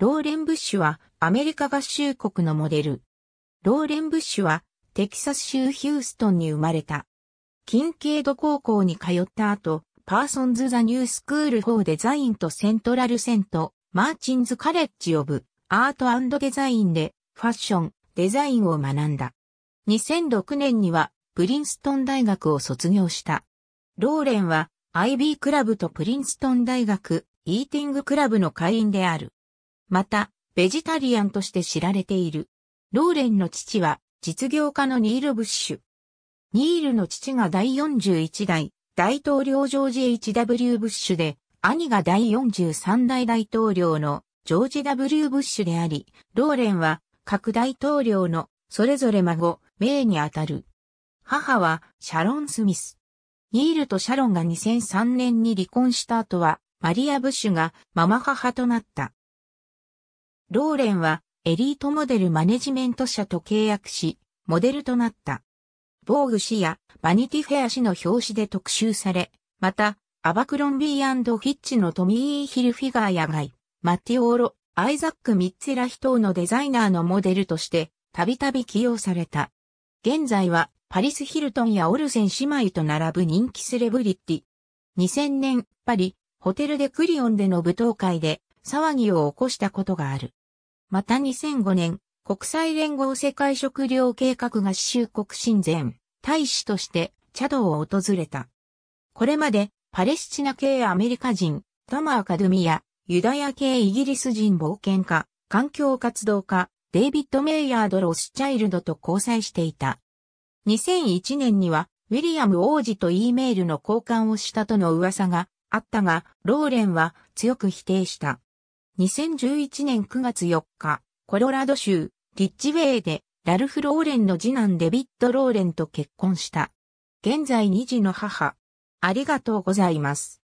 ローレン・ブッシュはアメリカ合衆国のモデル。ローレン・ブッシュはテキサス州ヒューストンに生まれた。キンケード高校に通った後、パーソンズ・ザ・ニュースクール・フォー・デザインとセントラル・セント、マーチンズ・カレッジ・オブ・アートデザインでファッション、デザインを学んだ。2006年にはプリンストン大学を卒業した。ローレンは IB クラブとプリンストン大学イーティングクラブの会員である。また、ベジタリアンとして知られている。ローレンの父は、実業家のニール・ブッシュ。ニールの父が第41代大統領ジョージ H.W. ブッシュで、兄が第43代大統領のジョージ W. ブッシュであり、ローレンは各大統領のそれぞれ孫、名にあたる。母はシャロン・スミス。ニールとシャロンが2003年に離婚した後は、マリア・ブッシュがママ母となった。ローレンはエリートモデルマネジメント社と契約し、モデルとなった。防具誌やバニティフェア誌の表紙で特集され、また、アバクロンビーフィッチのトミー・ヒルフィガーやガイ、マッティオーロ、アイザック・ミッツェラヒ等のデザイナーのモデルとして、たびたび起用された。現在は、パリス・ヒルトンやオルセン姉妹と並ぶ人気セレブリティ。2000年、パリ、ホテルでクリオンでの舞踏会で、騒ぎを起こしたことがある。また2005年、国際連合世界食糧計画が収国親善、大使としてチャドを訪れた。これまで、パレスチナ系アメリカ人、タマアカドミア、ユダヤ系イギリス人冒険家、環境活動家、デイビッド・メイヤード・ロスチャイルドと交際していた。2001年には、ウィリアム王子と E メールの交換をしたとの噂があったが、ローレンは強く否定した。2011年9月4日、コロラド州、リッチウェイで、ラルフ・ローレンの次男デビッド・ローレンと結婚した。現在2児の母。ありがとうございます。